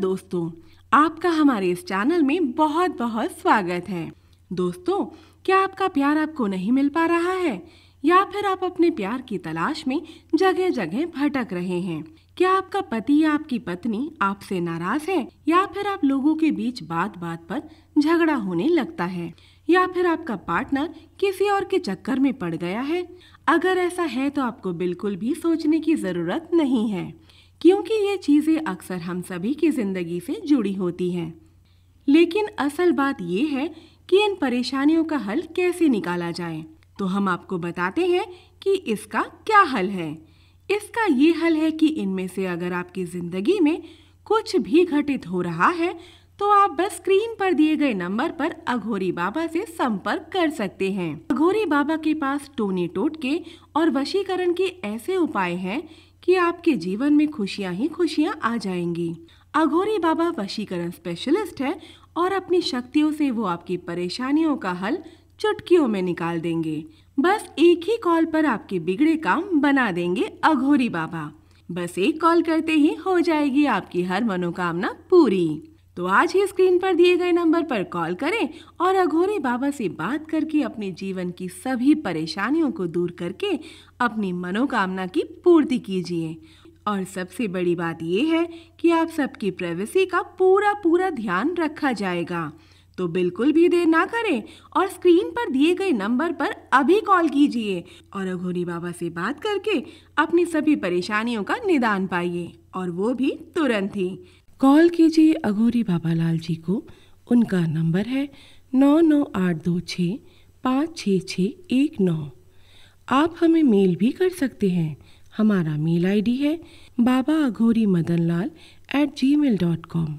दोस्तों आपका हमारे इस चैनल में बहुत बहुत स्वागत है दोस्तों क्या आपका प्यार आपको नहीं मिल पा रहा है या फिर आप अपने प्यार की तलाश में जगह जगह भटक रहे हैं क्या आपका पति या आपकी पत्नी आपसे नाराज है या फिर आप लोगों के बीच बात बात पर झगड़ा होने लगता है या फिर आपका पार्टनर किसी और के चक्कर में पड़ गया है अगर ऐसा है तो आपको बिल्कुल भी सोचने की जरूरत नहीं है क्योंकि ये चीज़ें अक्सर हम सभी की ज़िंदगी से जुड़ी होती हैं लेकिन असल बात ये है कि इन परेशानियों का हल कैसे निकाला जाए तो हम आपको बताते हैं कि इसका क्या हल है इसका ये हल है कि इनमें से अगर आपकी ज़िंदगी में कुछ भी घटित हो रहा है तो आप बस स्क्रीन पर दिए गए नंबर पर अघोरी बाबा से संपर्क कर सकते हैं अघोरी बाबा के पास टोने टोटके और वशीकरण के ऐसे उपाय हैं कि आपके जीवन में खुशियाँ ही खुशियाँ आ जाएंगी अघोरी बाबा वशीकरण स्पेशलिस्ट है और अपनी शक्तियों से वो आपकी परेशानियों का हल चुटकियों में निकाल देंगे बस एक ही कॉल पर आपके बिगड़े काम बना देंगे अघोरी बाबा बस एक कॉल करते ही हो जाएगी आपकी हर मनोकामना पूरी तो आज ही स्क्रीन पर दिए गए नंबर पर कॉल करें और अघोरे बाबा से बात करके अपने जीवन की सभी परेशानियों को दूर करके अपनी मनोकामना की पूर्ति कीजिए और सबसे बड़ी बात यह है कि आप सबकी प्राइवेसी का पूरा पूरा ध्यान रखा जाएगा तो बिल्कुल भी देर ना करें और स्क्रीन पर दिए गए नंबर पर अभी कॉल कीजिए और अघोरी बाबा से बात करके अपनी सभी परेशानियों का निदान पाइए और वो भी तुरंत ही कॉल कीजिए अघोरी बाबा लाल जी को उनका नंबर है नौ नौ आठ दो छः पाँच छः छः एक नौ आप हमें मेल भी कर सकते हैं हमारा मेल आईडी है Baba Aghori Madan Lal at gmail dot com